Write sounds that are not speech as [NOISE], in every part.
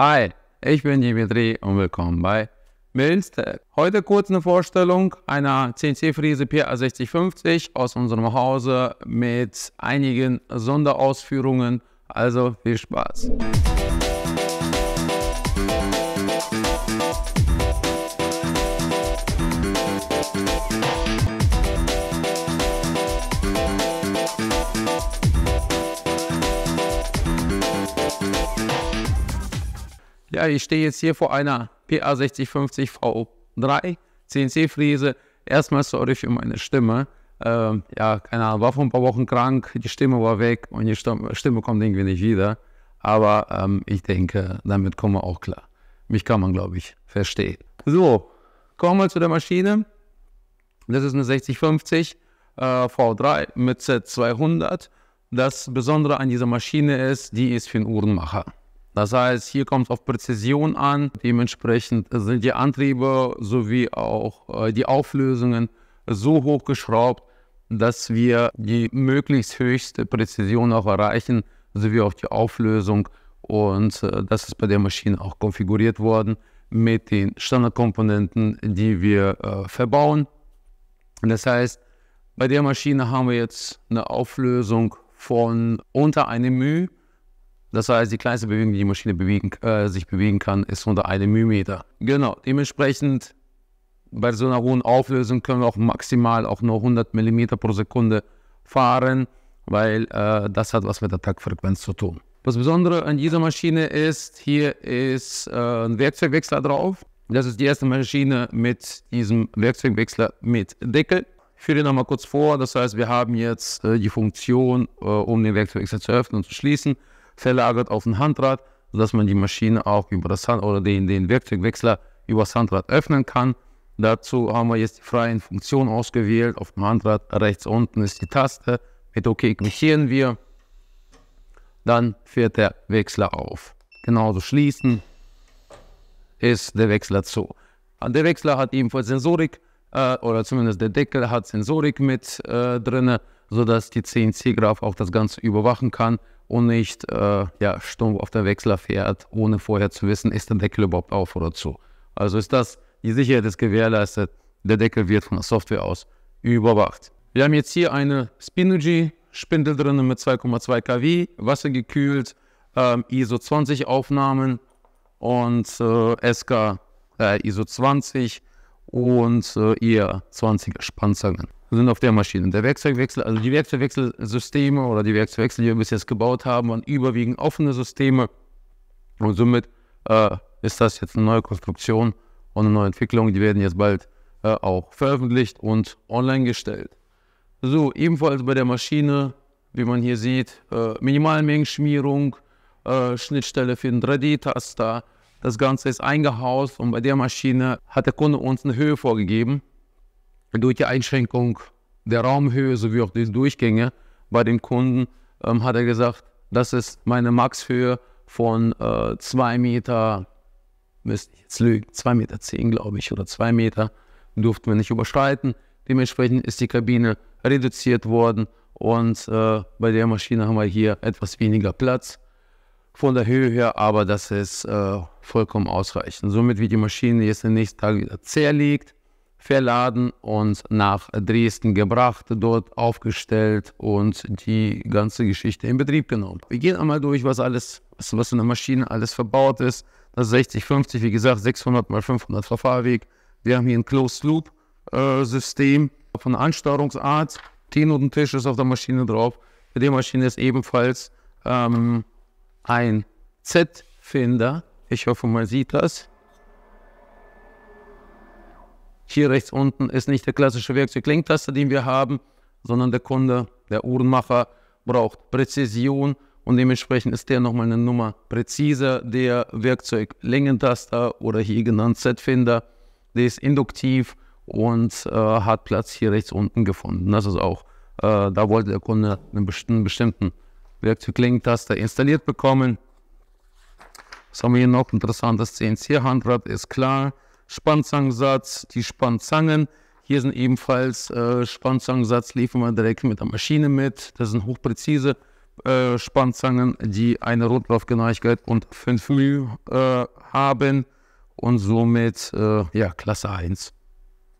Hi, ich bin Dimitri und willkommen bei Milstep. Heute kurz eine Vorstellung einer CNC-Fräse PA6050 aus unserem Hause mit einigen Sonderausführungen. Also viel Spaß. ja, ich stehe jetzt hier vor einer PA6050 V3 CNC-Fräse. Erstmal sorry für meine Stimme. Ähm, ja, keine Ahnung, war vor ein paar Wochen krank, die Stimme war weg und die Stimme kommt irgendwie nicht wieder. Aber ähm, ich denke, damit kommen wir auch klar. Mich kann man, glaube ich, verstehen. So, kommen wir zu der Maschine. Das ist eine 6050 äh, V3 mit Z200. Das Besondere an dieser Maschine ist, die ist für einen Uhrenmacher. Das heißt, hier kommt es auf Präzision an. Dementsprechend sind die Antriebe sowie auch äh, die Auflösungen so hochgeschraubt, dass wir die möglichst höchste Präzision auch erreichen, sowie auch die Auflösung. Und äh, das ist bei der Maschine auch konfiguriert worden mit den Standardkomponenten, die wir äh, verbauen. Das heißt, bei der Maschine haben wir jetzt eine Auflösung von unter einem μ das heißt, die kleinste Bewegung, die die Maschine bewegen, äh, sich bewegen kann, ist unter einem Millimeter. Genau, dementsprechend bei so einer hohen Auflösung können wir auch maximal auch nur 100 Millimeter pro Sekunde fahren, weil äh, das hat was mit der Taktfrequenz zu tun. Das Besondere an dieser Maschine ist, hier ist äh, ein Werkzeugwechsler drauf. Das ist die erste Maschine mit diesem Werkzeugwechsler mit Deckel. Ich führe nochmal kurz vor, das heißt, wir haben jetzt äh, die Funktion, äh, um den Werkzeugwechsler zu öffnen und zu schließen verlagert auf ein Handrad, sodass man die Maschine auch über das Hand oder den, den Werkzeugwechsler über das Handrad öffnen kann. Dazu haben wir jetzt die freien Funktionen ausgewählt. Auf dem Handrad rechts unten ist die Taste. Mit OK klickieren wir. Dann fährt der Wechsler auf. Genauso schließen ist der Wechsler zu. Der Wechsler hat ebenfalls Sensorik äh, oder zumindest der Deckel hat Sensorik mit äh, drin, sodass die CNC-Graph auch das Ganze überwachen kann und nicht äh, ja, stumpf auf der Wechsler fährt, ohne vorher zu wissen, ist der Deckel überhaupt auf oder zu. Also ist das, die Sicherheit ist gewährleistet, der Deckel wird von der Software aus überwacht. Wir haben jetzt hier eine Spinuji Spindel drin mit 2,2 kW, wassergekühlt, ähm, ISO 20 Aufnahmen und äh, SK äh, ISO 20 und äh, ihr 20er Spanzangen sind auf der Maschine. Der Werkzeugwechsel, also die Werkzeugwechselsysteme oder die Werkzeugwechsel, die wir bis jetzt gebaut haben, waren überwiegend offene Systeme. Und somit äh, ist das jetzt eine neue Konstruktion und eine neue Entwicklung. Die werden jetzt bald äh, auch veröffentlicht und online gestellt. So, ebenfalls bei der Maschine, wie man hier sieht, äh, Minimalmengenschmierung, äh, Schnittstelle für den 3D-Taster. Das Ganze ist eingehaust und bei der Maschine hat der Kunde uns eine Höhe vorgegeben durch die Einschränkung der Raumhöhe sowie auch die Durchgänge bei dem Kunden ähm, hat er gesagt, das ist meine Maxhöhe von 2 äh, Meter, müsste ich jetzt lügen, 2 Meter 10 glaube ich oder 2 Meter durften wir nicht überschreiten. Dementsprechend ist die Kabine reduziert worden und äh, bei der Maschine haben wir hier etwas weniger Platz von der Höhe her, aber das ist äh, vollkommen ausreichend. Somit wird die Maschine jetzt den nächsten Tag wieder zerlegt, verladen und nach Dresden gebracht, dort aufgestellt und die ganze Geschichte in Betrieb genommen. Wir gehen einmal durch, was alles, was in der Maschine alles verbaut ist. Das ist 60, 50, wie gesagt, 600 mal 500 Verfahrweg. Wir haben hier ein Closed Loop äh, System von Ansteuerungsart. T-Notentisch ist auf der Maschine drauf. Bei der Maschine ist ebenfalls ähm, ein Z-Finder. Ich hoffe, man sieht das. Hier rechts unten ist nicht der klassische werkzeug Werkzeuglenkklinktaster, den wir haben, sondern der Kunde, der Uhrenmacher, braucht Präzision und dementsprechend ist der nochmal eine Nummer präziser. Der werkzeug taster oder hier genannt Z-Finder, der ist induktiv und äh, hat Platz hier rechts unten gefunden. Das ist auch, äh, da wollte der Kunde einen bestimmten, bestimmten Werkzeuglängen-Taster installiert bekommen. Was haben wir hier noch? Interessantes CNC-Handrad, ist klar. Spannzangensatz, die Spannzangen. Hier sind ebenfalls äh, Spannzangensatz, liefern wir direkt mit der Maschine mit. Das sind hochpräzise äh, Spannzangen, die eine Rundlaufgenauigkeit und 5 μ äh, haben und somit äh, ja, Klasse 1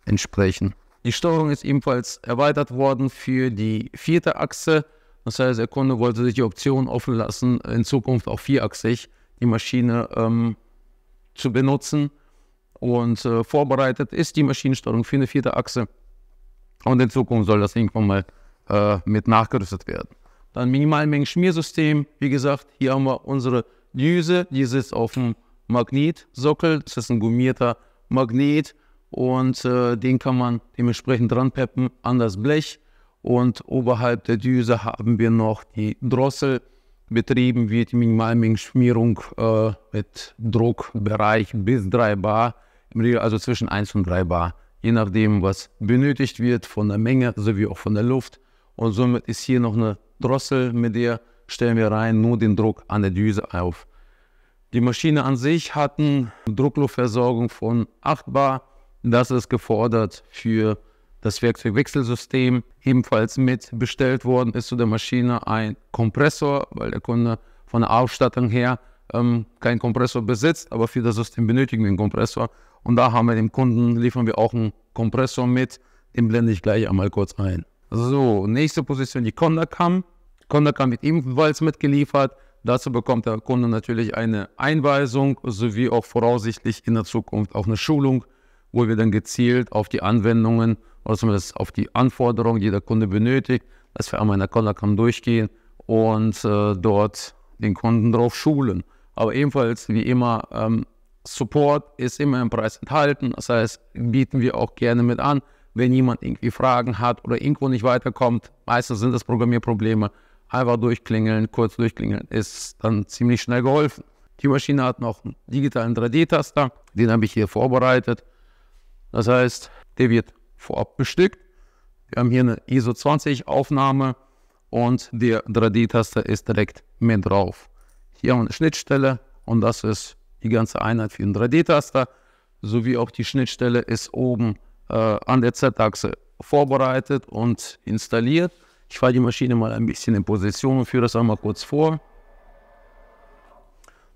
entsprechen. Die Steuerung ist ebenfalls erweitert worden für die vierte Achse. Das heißt, der Kunde wollte sich die Option offen lassen, in Zukunft auch vierachsig die Maschine ähm, zu benutzen. Und äh, vorbereitet ist die Maschinensteuerung für eine vierte Achse. Und in Zukunft soll das irgendwann mal äh, mit nachgerüstet werden. Dann Minimalmengen-Schmiersystem. Wie gesagt, hier haben wir unsere Düse. Die sitzt auf dem Magnetsockel. Das ist ein gummierter Magnet. Und äh, den kann man dementsprechend dranpeppen an das Blech. Und oberhalb der Düse haben wir noch die Drossel. Betrieben wird die Minimalmengenschmierung äh, mit Druckbereich bis 3 Bar Regel also zwischen 1 und 3 Bar, je nachdem, was benötigt wird von der Menge sowie auch von der Luft. Und somit ist hier noch eine Drossel, mit der stellen wir rein nur den Druck an der Düse auf. Die Maschine an sich hat eine Druckluftversorgung von 8 Bar. Das ist gefordert für das Werkzeugwechselsystem. Ebenfalls mit bestellt worden ist zu der Maschine ein Kompressor, weil der Kunde von der Ausstattung her ähm, keinen Kompressor besitzt, aber für das System benötigen wir einen Kompressor. Und da haben wir dem Kunden, liefern wir auch einen Kompressor mit, den blende ich gleich einmal kurz ein. So, nächste Position, die Condacam. Condacam wird ebenfalls mitgeliefert. Dazu bekommt der Kunde natürlich eine Einweisung sowie auch voraussichtlich in der Zukunft auch eine Schulung, wo wir dann gezielt auf die Anwendungen oder also zumindest auf die Anforderungen, die der Kunde benötigt, dass wir einmal in der Condacam durchgehen und äh, dort den Kunden drauf schulen. Aber ebenfalls, wie immer, ähm, Support ist immer im Preis enthalten. Das heißt, bieten wir auch gerne mit an, wenn jemand irgendwie Fragen hat oder irgendwo nicht weiterkommt. Meistens sind das Programmierprobleme. Einfach durchklingeln, kurz durchklingeln, ist dann ziemlich schnell geholfen. Die Maschine hat noch einen digitalen 3D-Taster, den habe ich hier vorbereitet. Das heißt, der wird vorab bestückt. Wir haben hier eine ISO 20 Aufnahme und der 3D-Taster ist direkt mit drauf. Hier haben wir eine Schnittstelle und das ist die ganze Einheit für den 3D-Taster sowie auch die Schnittstelle ist oben äh, an der Z-Achse vorbereitet und installiert. Ich fahre die Maschine mal ein bisschen in Position und führe das einmal kurz vor.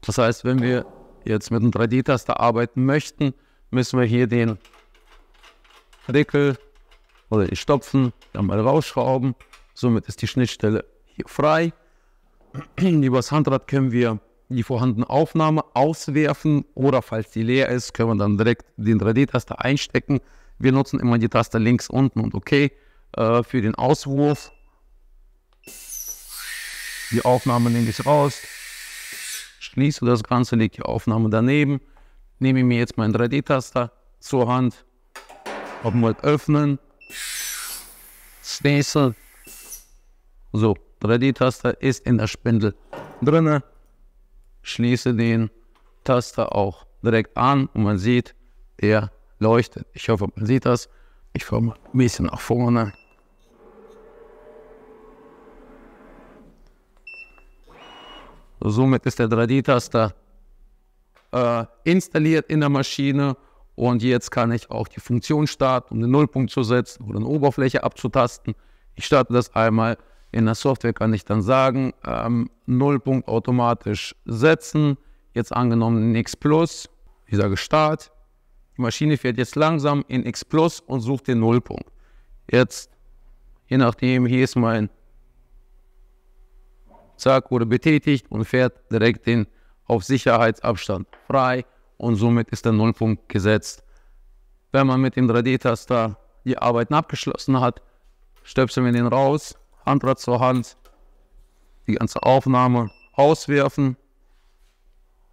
Das heißt, wenn wir jetzt mit dem 3D-Taster arbeiten möchten, müssen wir hier den Deckel oder den Stopfen einmal rausschrauben. Somit ist die Schnittstelle hier frei. [CLEARS THROAT] Über das Handrad können wir die vorhandene Aufnahme auswerfen oder falls die leer ist, können wir dann direkt den 3D-Taster einstecken. Wir nutzen immer die Taste links unten und OK äh, für den Auswurf. Die Aufnahme nehme ich raus, schließe das Ganze, lege die Aufnahme daneben, nehme mir jetzt meinen 3D-Taster zur Hand, ob mal halt öffnen, schließe. So, 3D-Taster ist in der Spindel drinne schließe den Taster auch direkt an und man sieht, er leuchtet. Ich hoffe, man sieht das. Ich fahre mal ein bisschen nach vorne. Somit ist der 3D-Taster äh, installiert in der Maschine und jetzt kann ich auch die Funktion starten, um den Nullpunkt zu setzen oder eine Oberfläche abzutasten. Ich starte das einmal in der Software kann ich dann sagen, ähm, Nullpunkt automatisch setzen. Jetzt angenommen in X Plus. Ich sage Start. Die Maschine fährt jetzt langsam in X Plus und sucht den Nullpunkt. Jetzt, je nachdem, hier ist mein Zack, wurde betätigt und fährt direkt den auf Sicherheitsabstand frei und somit ist der Nullpunkt gesetzt. Wenn man mit dem 3D-Taster die Arbeiten abgeschlossen hat, stöpseln wir den raus Handrad zur Hand, die ganze Aufnahme auswerfen.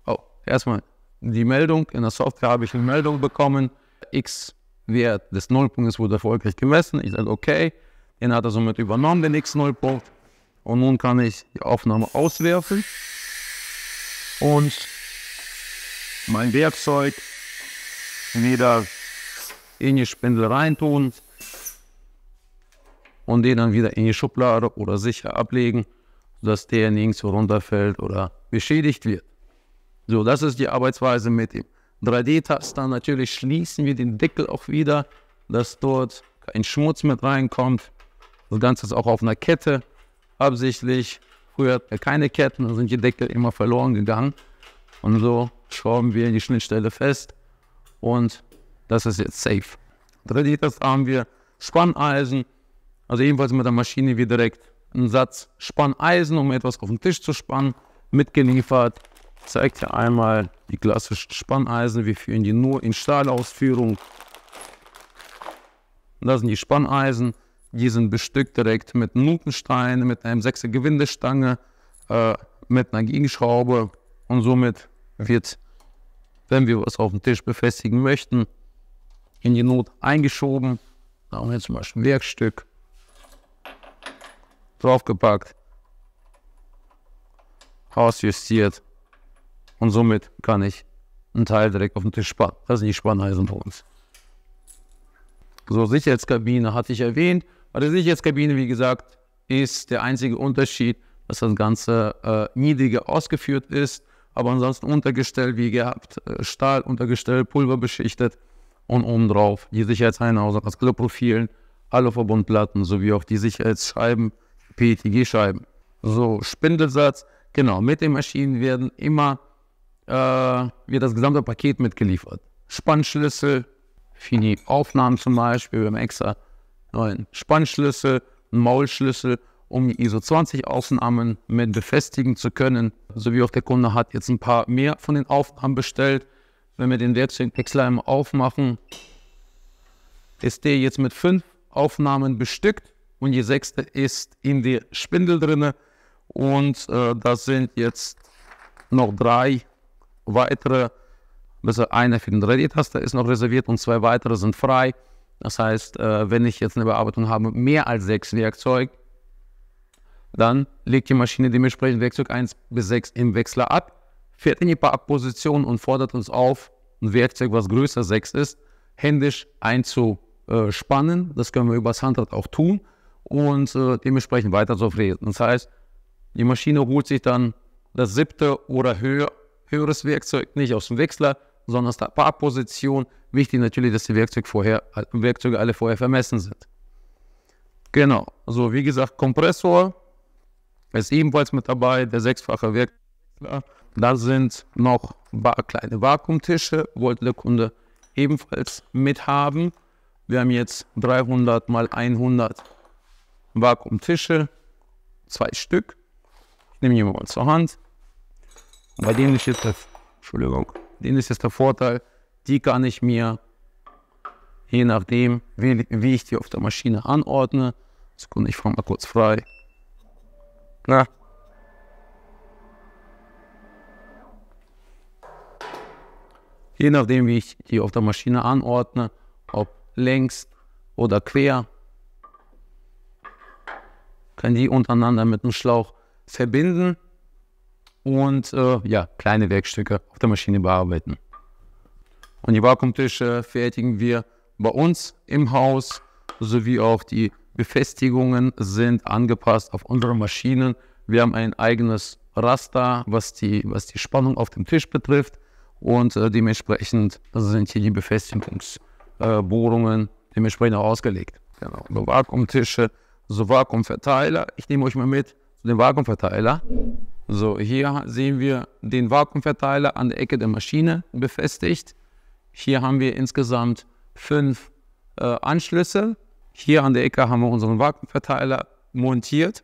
Oh, erstmal die Meldung. In der Software habe ich eine Meldung bekommen. X-Wert des Nullpunktes wurde erfolgreich gemessen. Ich sage, okay. Den hat er somit übernommen, den X-Nullpunkt. Und nun kann ich die Aufnahme auswerfen. Und mein Werkzeug wieder in die Spindel reintun und den dann wieder in die Schublade oder sicher ablegen, sodass der nirgendwo runterfällt oder beschädigt wird. So, das ist die Arbeitsweise mit dem 3D-Taster. Natürlich schließen wir den Deckel auch wieder, dass dort kein Schmutz mit reinkommt. Das Ganze ist auch auf einer Kette absichtlich. Früher hatten wir keine Ketten, da sind die Deckel immer verloren gegangen. Und so schrauben wir die Schnittstelle fest und das ist jetzt safe. 3D-Taster haben wir Spanneisen, also ebenfalls mit der Maschine wie direkt ein Satz Spanneisen, um etwas auf den Tisch zu spannen, mitgeliefert. Zeigt hier einmal die klassischen Spanneisen. Wir führen die nur in Stahlausführung. das sind die Spanneisen. Die sind bestückt direkt mit Nutensteinen, mit einem 6 Gewindestange, äh, mit einer Gegenschraube. Und somit wird, wenn wir was auf den Tisch befestigen möchten, in die Not eingeschoben. Da haben wir zum Beispiel ein Werkstück draufgepackt, ausjustiert und somit kann ich einen Teil direkt auf den Tisch sparen. Das sind die Spanneisen von uns. So, Sicherheitskabine hatte ich erwähnt. Bei der Sicherheitskabine, wie gesagt, ist der einzige Unterschied, dass das Ganze äh, niedriger ausgeführt ist, aber ansonsten untergestellt, wie gehabt, äh, Stahl, untergestellt, Pulver beschichtet und oben drauf die Sicherheitseinhauser, das Kloprofilen, Verbundplatten sowie auch die Sicherheitsscheiben PETG-Scheiben. So, Spindelsatz, genau, mit den Maschinen werden immer äh, wird das gesamte Paket mitgeliefert. Spannschlüssel für die Aufnahmen zum Beispiel, wir haben extra neuen Spannschlüssel, einen Maulschlüssel, um die ISO 20 Außenarmen mit befestigen zu können. So wie auch der Kunde hat jetzt ein paar mehr von den Aufnahmen bestellt. Wenn wir den Werkzeugwechsler einmal aufmachen, ist der jetzt mit fünf Aufnahmen bestückt und die sechste ist in die Spindel drinne. Und äh, das sind jetzt noch drei weitere, also eine für den 3 d taste ist noch reserviert und zwei weitere sind frei. Das heißt, äh, wenn ich jetzt eine Bearbeitung habe, mehr als sechs Werkzeug, dann legt die Maschine dementsprechend Werkzeug 1 bis 6 im Wechsler ab, fährt in die Position und fordert uns auf, ein Werkzeug, was größer 6 ist, händisch einzuspannen. Das können wir übers Handrad auch tun und äh, dementsprechend weiter zu fräsen. Das heißt, die Maschine holt sich dann das siebte oder höher, höheres Werkzeug nicht aus dem Wechsler, sondern aus der Barposition. Wichtig natürlich, dass die Werkzeug vorher, Werkzeuge alle vorher vermessen sind. Genau, also wie gesagt, Kompressor ist ebenfalls mit dabei, der sechsfache Werkzeug. Da sind noch paar kleine Vakuumtische, wollte der Kunde ebenfalls mithaben. Wir haben jetzt 300 mal 100 Vakuumtische, zwei Stück. Ich nehme hier mal zur Hand. Und bei denen ist jetzt der, Entschuldigung, denen ist jetzt der Vorteil, die kann ich mir, je nachdem, wie, wie ich die auf der Maschine anordne, Sekunde, ich fange mal kurz frei. Na. Je nachdem, wie ich die auf der Maschine anordne, ob längs oder quer, können die untereinander mit einem Schlauch verbinden und äh, ja, kleine Werkstücke auf der Maschine bearbeiten. Und die Vakuumtische fertigen wir bei uns im Haus, sowie auch die Befestigungen sind angepasst auf unsere Maschinen. Wir haben ein eigenes Raster, was die, was die Spannung auf dem Tisch betrifft und äh, dementsprechend sind hier die Befestigungsbohrungen dementsprechend auch ausgelegt. Genau. Vakuumtische so Vakuumverteiler. Ich nehme euch mal mit zu dem Vakuumverteiler. So, hier sehen wir den Vakuumverteiler an der Ecke der Maschine befestigt. Hier haben wir insgesamt fünf äh, Anschlüsse. Hier an der Ecke haben wir unseren Vakuumverteiler montiert.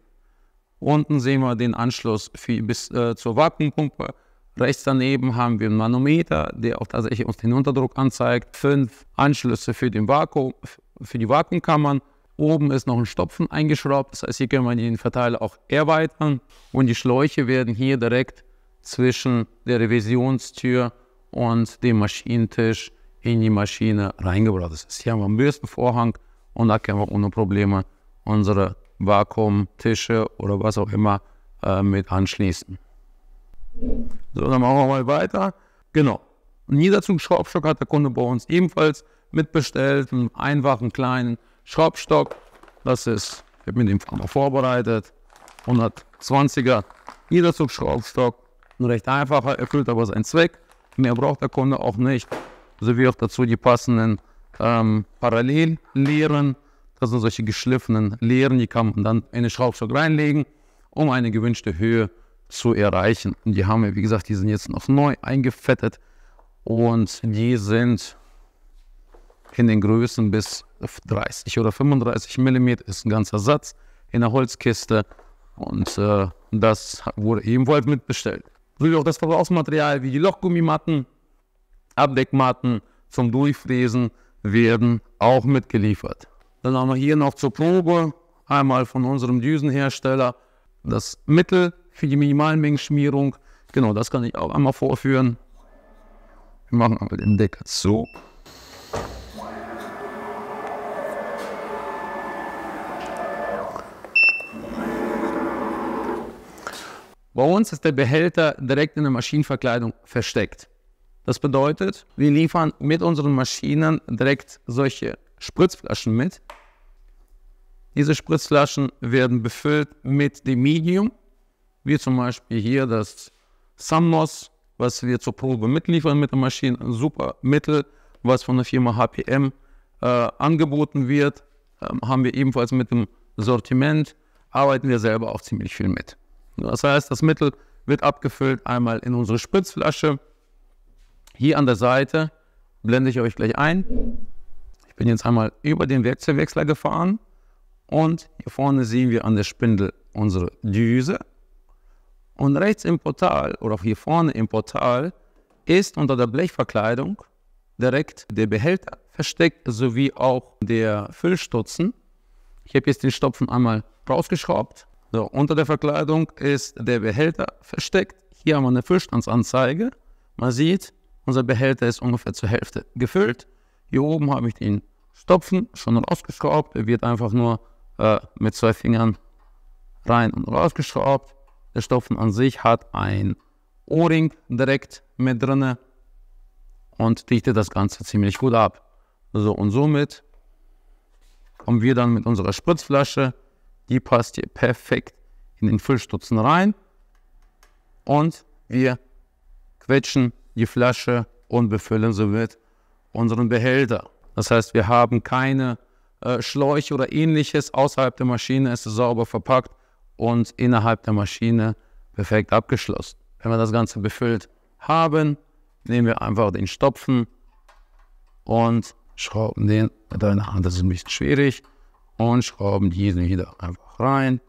Unten sehen wir den Anschluss für, bis äh, zur Vakuumpumpe. Rechts daneben haben wir einen Manometer, der auch tatsächlich uns den Unterdruck anzeigt. Fünf Anschlüsse für, den Vakuum, für die Vakuumkammern Oben ist noch ein Stopfen eingeschraubt, das heißt, hier können wir den Verteiler auch erweitern und die Schläuche werden hier direkt zwischen der Revisionstür und dem Maschinentisch in die Maschine reingebracht. Das heißt, hier haben wir einen Bürstenvorhang und da können wir ohne Probleme unsere Vakuumtische oder was auch immer äh, mit anschließen. So, dann machen wir mal weiter. Genau. Niederzug-Schraubstock hat der Kunde bei uns ebenfalls mitbestellt, einen einfachen kleinen Schraubstock. Das ist, ich habe mir den Farmer vorbereitet. 120er Niederzugschraubstock. Ein recht einfacher, erfüllt aber seinen Zweck. Mehr braucht der Kunde auch nicht. Sowie also auch dazu die passenden ähm, Parallellehren. Das sind solche geschliffenen Lehren, die kann man dann in den Schraubstock reinlegen, um eine gewünschte Höhe zu erreichen. Und die haben wir, wie gesagt, die sind jetzt noch neu eingefettet und die sind in den Größen bis 30 oder 35 mm ist ein ganzer Satz in der Holzkiste und äh, das wurde ebenfalls mitbestellt. Natürlich auch das Verbrauchsmaterial wie die Lochgummimatten, Abdeckmatten zum Durchfräsen werden auch mitgeliefert. Dann haben wir hier noch zur Probe einmal von unserem Düsenhersteller das Mittel für die Minimalmengenschmierung. Genau, das kann ich auch einmal vorführen. Wir machen aber den Deckel So. Bei uns ist der Behälter direkt in der Maschinenverkleidung versteckt. Das bedeutet, wir liefern mit unseren Maschinen direkt solche Spritzflaschen mit. Diese Spritzflaschen werden befüllt mit dem Medium, wie zum Beispiel hier das Samnos, was wir zur Probe mitliefern mit der Maschine. Ein super Mittel, was von der Firma HPM äh, angeboten wird, ähm, haben wir ebenfalls mit dem Sortiment, arbeiten wir selber auch ziemlich viel mit. Das heißt, das Mittel wird abgefüllt einmal in unsere Spritzflasche. Hier an der Seite blende ich euch gleich ein. Ich bin jetzt einmal über den Werkzeugwechsler gefahren und hier vorne sehen wir an der Spindel unsere Düse. Und rechts im Portal oder hier vorne im Portal ist unter der Blechverkleidung direkt der Behälter versteckt sowie auch der Füllstutzen. Ich habe jetzt den Stopfen einmal rausgeschraubt so, unter der Verkleidung ist der Behälter versteckt. Hier haben wir eine Füllstandsanzeige. Man sieht, unser Behälter ist ungefähr zur Hälfte gefüllt. Hier oben habe ich den Stopfen schon rausgeschraubt. Er wird einfach nur äh, mit zwei Fingern rein und rausgeschraubt. Der Stopfen an sich hat ein O-Ring direkt mit drin und dichtet das Ganze ziemlich gut ab. So und somit kommen wir dann mit unserer Spritzflasche die passt hier perfekt in den Füllstutzen rein. Und wir quetschen die Flasche und befüllen somit unseren Behälter. Das heißt, wir haben keine äh, Schläuche oder ähnliches außerhalb der Maschine, ist es sauber verpackt und innerhalb der Maschine perfekt abgeschlossen. Wenn wir das Ganze befüllt haben, nehmen wir einfach den Stopfen und schrauben den mit einer Hand. Das ist ein bisschen schwierig und schrauben diesen wieder einfach rein,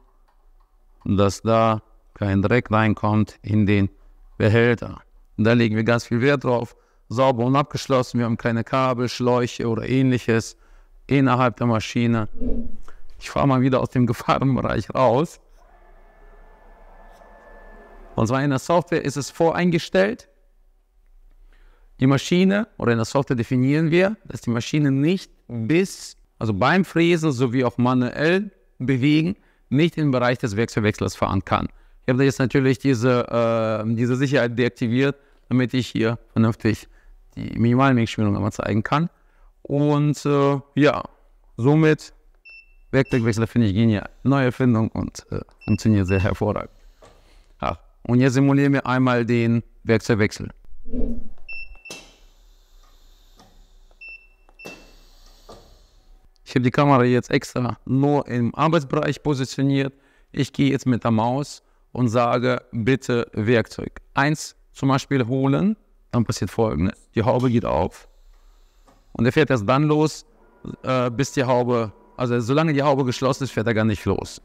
dass da kein Dreck reinkommt in den Behälter. Da legen wir ganz viel Wert drauf. Sauber und abgeschlossen. Wir haben keine Kabel, Schläuche oder ähnliches innerhalb der Maschine. Ich fahre mal wieder aus dem [LAUGHS] Gefahrenbereich raus. Und zwar in der Software ist es voreingestellt. Die Maschine oder in der Software definieren wir, dass die Maschine nicht bis also beim Fräsen sowie auch manuell bewegen, nicht im Bereich des Werkverwechslers fahren kann. Ich habe jetzt natürlich diese, äh, diese Sicherheit deaktiviert, damit ich hier vernünftig die Minimalmengschwingung einmal zeigen kann. Und äh, ja, somit Werkzeugwechsler finde ich genial. Neue Erfindung und äh, funktioniert sehr hervorragend. Ach, und jetzt simulieren wir einmal den Werkzeugwechsel. habe die Kamera jetzt extra nur im Arbeitsbereich positioniert. Ich gehe jetzt mit der Maus und sage, bitte Werkzeug. Eins zum Beispiel holen, dann passiert folgendes. Die Haube geht auf und er fährt erst dann los, äh, bis die Haube, also solange die Haube geschlossen ist, fährt er gar nicht los.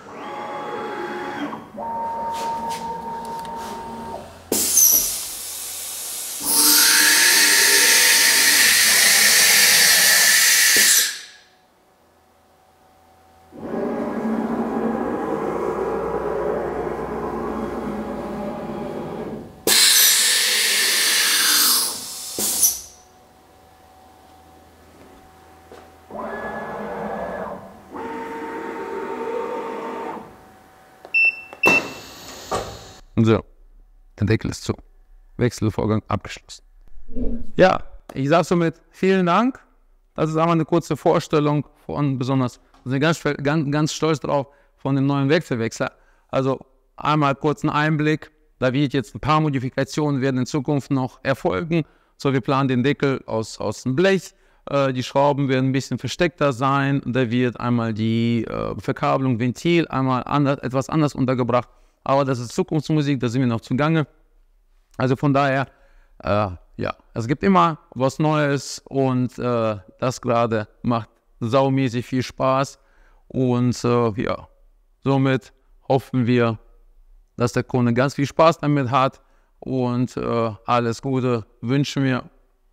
Der Deckel ist zu. Wechselvorgang abgeschlossen. Ja, ich sage somit vielen Dank. Das ist einmal eine kurze Vorstellung von besonders, wir also sind ganz, ganz, ganz stolz drauf, von dem neuen Wechselwechsel. Also einmal kurz einen Einblick. Da wird jetzt ein paar Modifikationen werden in Zukunft noch erfolgen. So, wir planen den Deckel aus, aus dem Blech. Äh, die Schrauben werden ein bisschen versteckter sein. Da wird einmal die äh, Verkabelung Ventil einmal anders, etwas anders untergebracht. Aber das ist Zukunftsmusik, da sind wir noch zugange. Also von daher, äh, ja, es gibt immer was Neues und äh, das gerade macht saumäßig viel Spaß. Und äh, ja, somit hoffen wir, dass der Kunde ganz viel Spaß damit hat und äh, alles Gute wünschen wir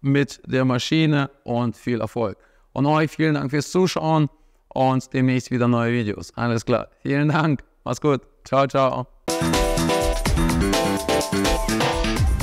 mit der Maschine und viel Erfolg. Und euch vielen Dank fürs Zuschauen und demnächst wieder neue Videos. Alles klar. Vielen Dank. Mach's gut. Ciao, ciao. フフフフフ。